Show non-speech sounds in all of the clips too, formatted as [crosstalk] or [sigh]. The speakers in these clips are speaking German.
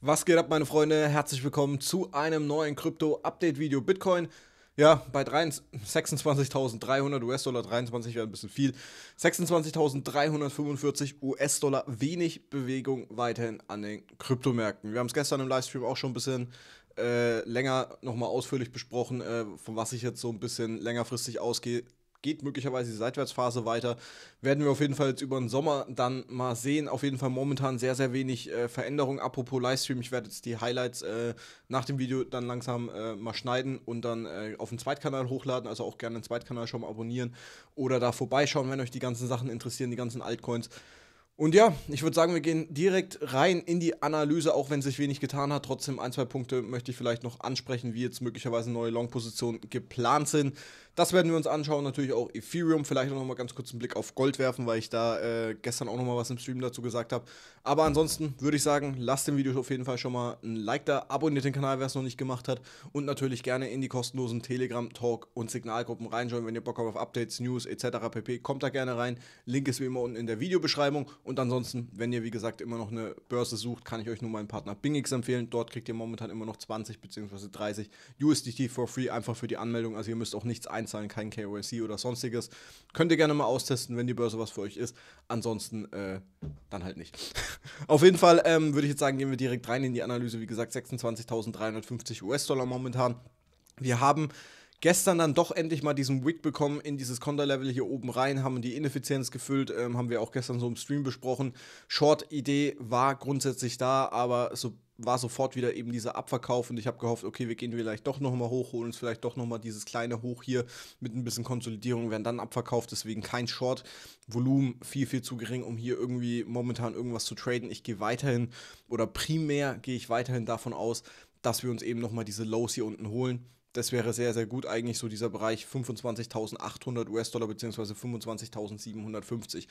Was geht ab, meine Freunde? Herzlich willkommen zu einem neuen Krypto-Update-Video Bitcoin. Ja, bei 26.300 US-Dollar, 23 wäre ein bisschen viel. 26.345 US-Dollar, wenig Bewegung weiterhin an den Kryptomärkten. Wir haben es gestern im Livestream auch schon ein bisschen äh, länger nochmal ausführlich besprochen, äh, von was ich jetzt so ein bisschen längerfristig ausgehe geht möglicherweise die Seitwärtsphase weiter. Werden wir auf jeden Fall jetzt über den Sommer dann mal sehen. Auf jeden Fall momentan sehr, sehr wenig äh, Veränderung. Apropos Livestream, ich werde jetzt die Highlights äh, nach dem Video dann langsam äh, mal schneiden und dann äh, auf den Zweitkanal hochladen. Also auch gerne den Zweitkanal schon mal abonnieren oder da vorbeischauen, wenn euch die ganzen Sachen interessieren, die ganzen Altcoins. Und ja, ich würde sagen, wir gehen direkt rein in die Analyse, auch wenn sich wenig getan hat. Trotzdem ein, zwei Punkte möchte ich vielleicht noch ansprechen, wie jetzt möglicherweise neue Long-Positionen geplant sind. Das werden wir uns anschauen. Natürlich auch Ethereum. Vielleicht noch mal ganz kurz einen Blick auf Gold werfen, weil ich da äh, gestern auch noch mal was im Stream dazu gesagt habe. Aber ansonsten würde ich sagen, lasst dem Video auf jeden Fall schon mal ein Like da, abonniert den Kanal, wer es noch nicht gemacht hat und natürlich gerne in die kostenlosen Telegram, Talk und Signalgruppen reinschauen, wenn ihr Bock habt auf Updates, News etc. pp. Kommt da gerne rein. Link ist wie immer unten in der Videobeschreibung und ansonsten, wenn ihr wie gesagt immer noch eine Börse sucht, kann ich euch nur meinen Partner Bingix empfehlen. Dort kriegt ihr momentan immer noch 20 bzw. 30 USDT for free, einfach für die Anmeldung. Also ihr müsst auch nichts einzahlen, kein KYC oder sonstiges. Könnt ihr gerne mal austesten, wenn die Börse was für euch ist. Ansonsten äh, dann halt nicht. [laughs] Auf jeden Fall ähm, würde ich jetzt sagen, gehen wir direkt rein in die Analyse. Wie gesagt, 26.350 US-Dollar momentan. Wir haben gestern dann doch endlich mal diesen Wick bekommen in dieses Konter-Level hier oben rein, haben die Ineffizienz gefüllt, ähm, haben wir auch gestern so im Stream besprochen. Short-Idee war grundsätzlich da, aber so war sofort wieder eben dieser Abverkauf und ich habe gehofft, okay, wir gehen vielleicht doch nochmal hoch, holen uns vielleicht doch nochmal dieses kleine Hoch hier mit ein bisschen Konsolidierung, werden dann abverkauft, deswegen kein Short. Volumen viel, viel zu gering, um hier irgendwie momentan irgendwas zu traden. Ich gehe weiterhin oder primär gehe ich weiterhin davon aus, dass wir uns eben nochmal diese Lows hier unten holen das wäre sehr, sehr gut eigentlich so dieser Bereich 25.800 US-Dollar bzw. 25.750.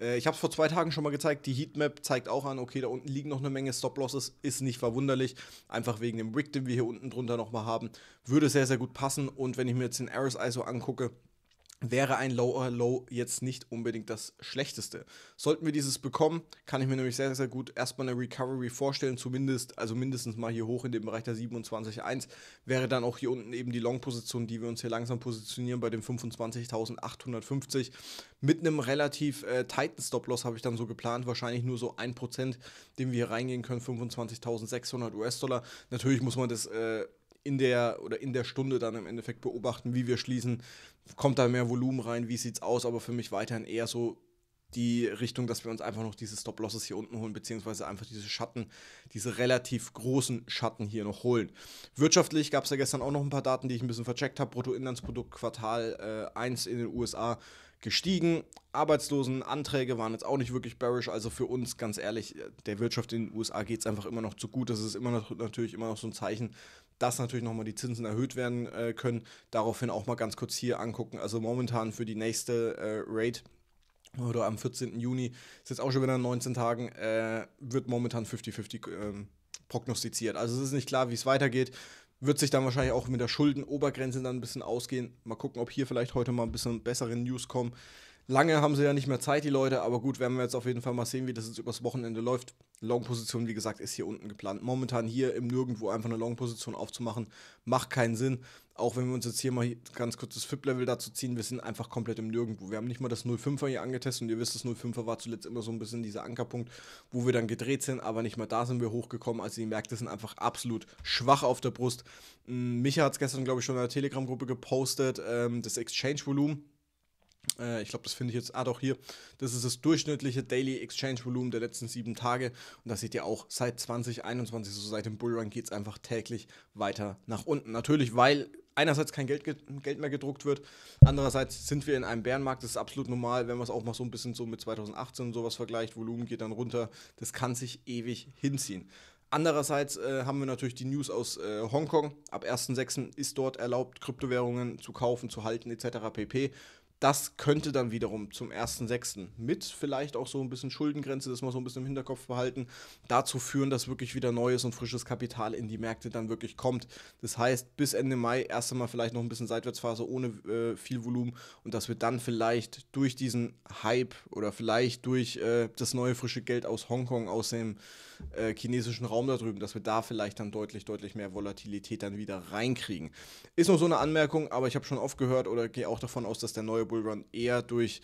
Äh, ich habe es vor zwei Tagen schon mal gezeigt, die Heatmap zeigt auch an, okay, da unten liegen noch eine Menge Stop-Losses, ist nicht verwunderlich, einfach wegen dem Wick, den wir hier unten drunter nochmal haben, würde sehr, sehr gut passen und wenn ich mir jetzt den Ares ISO angucke, wäre ein Lower äh, Low jetzt nicht unbedingt das Schlechteste. Sollten wir dieses bekommen, kann ich mir nämlich sehr, sehr gut erstmal eine Recovery vorstellen, zumindest, also mindestens mal hier hoch in dem Bereich der 27,1, wäre dann auch hier unten eben die Long-Position, die wir uns hier langsam positionieren bei dem 25.850 mit einem relativ äh, tighten Stop-Loss habe ich dann so geplant, wahrscheinlich nur so 1%, dem wir hier reingehen können, 25.600 US-Dollar. Natürlich muss man das... Äh, in der oder in der Stunde dann im Endeffekt beobachten, wie wir schließen. Kommt da mehr Volumen rein, wie sieht es aus? Aber für mich weiterhin eher so die Richtung, dass wir uns einfach noch diese Stop-Losses hier unten holen, beziehungsweise einfach diese Schatten, diese relativ großen Schatten hier noch holen. Wirtschaftlich gab es ja gestern auch noch ein paar Daten, die ich ein bisschen vercheckt habe. Bruttoinlandsprodukt Quartal äh, 1 in den USA gestiegen. Arbeitslosenanträge waren jetzt auch nicht wirklich bearish. Also für uns, ganz ehrlich, äh, der Wirtschaft in den USA geht es einfach immer noch zu gut. Das ist immer noch, natürlich immer noch so ein Zeichen, dass natürlich nochmal die Zinsen erhöht werden äh, können. Daraufhin auch mal ganz kurz hier angucken. Also momentan für die nächste äh, Rate oder am 14. Juni, ist jetzt auch schon wieder in 19 Tagen, äh, wird momentan 50-50 ähm, prognostiziert. Also es ist nicht klar, wie es weitergeht wird sich dann wahrscheinlich auch mit der Schuldenobergrenze dann ein bisschen ausgehen. Mal gucken, ob hier vielleicht heute mal ein bisschen bessere News kommen. Lange haben sie ja nicht mehr Zeit, die Leute, aber gut, werden wir jetzt auf jeden Fall mal sehen, wie das jetzt übers Wochenende läuft. Long-Position, wie gesagt, ist hier unten geplant. Momentan hier im Nirgendwo einfach eine Long-Position aufzumachen, macht keinen Sinn. Auch wenn wir uns jetzt hier mal ganz kurz das FIP-Level dazu ziehen, wir sind einfach komplett im Nirgendwo. Wir haben nicht mal das 05er hier angetestet und ihr wisst, das 05er war zuletzt immer so ein bisschen dieser Ankerpunkt, wo wir dann gedreht sind, aber nicht mal da sind wir hochgekommen. Also die Märkte sind einfach absolut schwach auf der Brust. Hm, Micha hat es gestern, glaube ich, schon in der Telegram-Gruppe gepostet, ähm, das Exchange-Volumen äh, ich glaube, das finde ich jetzt, ah doch hier, das ist das durchschnittliche Daily Exchange Volumen der letzten sieben Tage. Und das seht ihr auch seit 2021, so seit dem Bullrun geht es einfach täglich weiter nach unten. Natürlich, weil einerseits kein Geld, Geld mehr gedruckt wird, andererseits sind wir in einem Bärenmarkt, das ist absolut normal, wenn man es auch mal so ein bisschen so mit 2018 und sowas vergleicht, Volumen geht dann runter, das kann sich ewig hinziehen. Andererseits äh, haben wir natürlich die News aus äh, Hongkong. Ab 1.6. ist dort erlaubt, Kryptowährungen zu kaufen, zu halten etc. pp das könnte dann wiederum zum 1.6. mit vielleicht auch so ein bisschen Schuldengrenze, das mal so ein bisschen im Hinterkopf behalten, dazu führen, dass wirklich wieder neues und frisches Kapital in die Märkte dann wirklich kommt. Das heißt, bis Ende Mai erst einmal vielleicht noch ein bisschen Seitwärtsphase ohne äh, viel Volumen und dass wir dann vielleicht durch diesen Hype oder vielleicht durch äh, das neue frische Geld aus Hongkong, aus dem äh, chinesischen Raum da drüben, dass wir da vielleicht dann deutlich, deutlich mehr Volatilität dann wieder reinkriegen. Ist nur so eine Anmerkung, aber ich habe schon oft gehört oder gehe auch davon aus, dass der neue Bullrun eher durch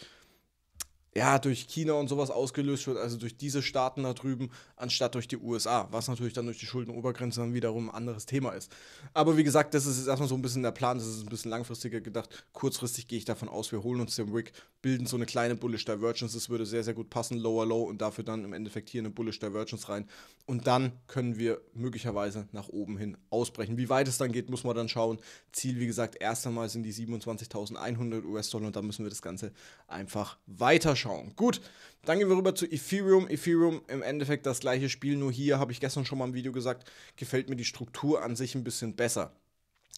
ja, durch China und sowas ausgelöst wird, also durch diese Staaten da drüben, anstatt durch die USA, was natürlich dann durch die Schuldenobergrenze dann wiederum ein anderes Thema ist. Aber wie gesagt, das ist jetzt erstmal so ein bisschen der Plan, das ist ein bisschen langfristiger gedacht. Kurzfristig gehe ich davon aus, wir holen uns den Wick, bilden so eine kleine Bullish Divergence, das würde sehr, sehr gut passen, Lower Low und dafür dann im Endeffekt hier eine Bullish Divergence rein. Und dann können wir möglicherweise nach oben hin ausbrechen. Wie weit es dann geht, muss man dann schauen. Ziel, wie gesagt, erst einmal sind die 27.100 US-Dollar und dann müssen wir das Ganze einfach weiter schauen anschauen. Gut, dann gehen wir rüber zu Ethereum. Ethereum im Endeffekt das gleiche Spiel, nur hier habe ich gestern schon mal im Video gesagt, gefällt mir die Struktur an sich ein bisschen besser.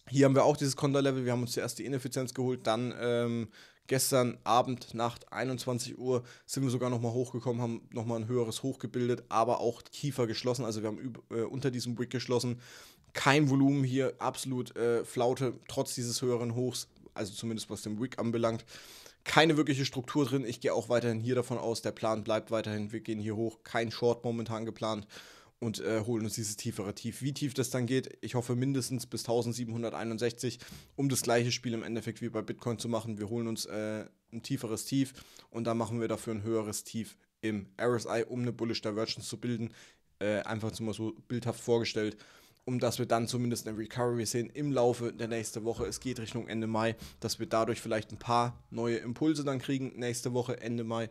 Hier haben wir auch dieses Konterlevel. Wir haben uns zuerst die Ineffizienz geholt, dann ähm, gestern Abend, Nacht, 21 Uhr sind wir sogar nochmal hochgekommen, haben nochmal ein höheres Hoch gebildet, aber auch tiefer geschlossen. Also wir haben äh, unter diesem Wick geschlossen. Kein Volumen hier, absolut äh, Flaute, trotz dieses höheren Hochs, also zumindest was den Wick anbelangt keine wirkliche Struktur drin. Ich gehe auch weiterhin hier davon aus, der Plan bleibt weiterhin. Wir gehen hier hoch, kein Short momentan geplant und äh, holen uns dieses tiefere Tief. Wie tief das dann geht, ich hoffe mindestens bis 1761, um das gleiche Spiel im Endeffekt wie bei Bitcoin zu machen. Wir holen uns äh, ein tieferes Tief und dann machen wir dafür ein höheres Tief im RSI, um eine Bullish Divergence zu bilden. Äh, einfach mal so bildhaft vorgestellt um dass wir dann zumindest eine Recovery sehen im Laufe der nächsten Woche. Es geht Richtung Ende Mai, dass wir dadurch vielleicht ein paar neue Impulse dann kriegen nächste Woche, Ende Mai,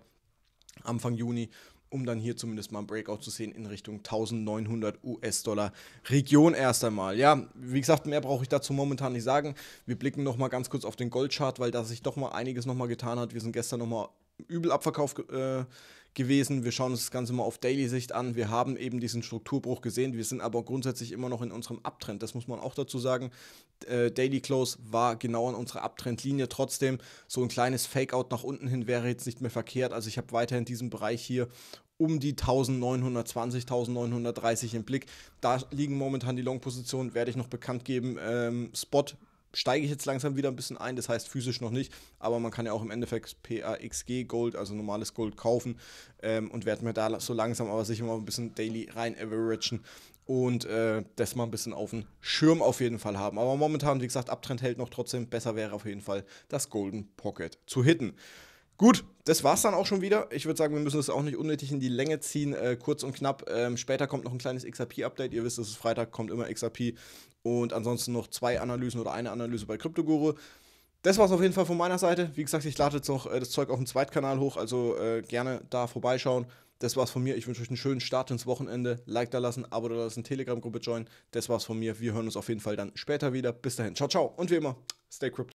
Anfang Juni, um dann hier zumindest mal ein Breakout zu sehen in Richtung 1900 US-Dollar Region erst einmal. Ja, wie gesagt, mehr brauche ich dazu momentan nicht sagen. Wir blicken nochmal ganz kurz auf den Goldchart, weil da sich doch mal einiges nochmal getan hat. Wir sind gestern nochmal übel Abverkauf äh, gewesen. Wir schauen uns das Ganze mal auf Daily-Sicht an. Wir haben eben diesen Strukturbruch gesehen. Wir sind aber grundsätzlich immer noch in unserem Abtrend. Das muss man auch dazu sagen. Äh, Daily Close war genau an unserer Abtrendlinie. Trotzdem, so ein kleines Fake-out nach unten hin wäre jetzt nicht mehr verkehrt. Also ich habe weiterhin diesen Bereich hier um die 1920, 1930 im Blick. Da liegen momentan die Long-Positionen, werde ich noch bekannt geben. Ähm, Spot steige ich jetzt langsam wieder ein bisschen ein. Das heißt physisch noch nicht, aber man kann ja auch im Endeffekt PAXG Gold, also normales Gold, kaufen ähm, und werde mir da so langsam aber sicher mal ein bisschen daily rein averagen und äh, das mal ein bisschen auf den Schirm auf jeden Fall haben. Aber momentan, wie gesagt, Abtrend hält noch trotzdem. Besser wäre auf jeden Fall das Golden Pocket zu hitten. Gut, das war's dann auch schon wieder. Ich würde sagen, wir müssen es auch nicht unnötig in die Länge ziehen, äh, kurz und knapp. Ähm, später kommt noch ein kleines XRP-Update. Ihr wisst, es ist Freitag, kommt immer XRP. Und ansonsten noch zwei Analysen oder eine Analyse bei CryptoGuru. Das war's auf jeden Fall von meiner Seite. Wie gesagt, ich lade jetzt noch äh, das Zeug auf den Zweitkanal hoch, also äh, gerne da vorbeischauen. Das war's von mir. Ich wünsche euch einen schönen Start ins Wochenende. Like da lassen, Abo da lassen, Telegram-Gruppe joinen. Das war's von mir. Wir hören uns auf jeden Fall dann später wieder. Bis dahin. Ciao, ciao. Und wie immer, stay crypto.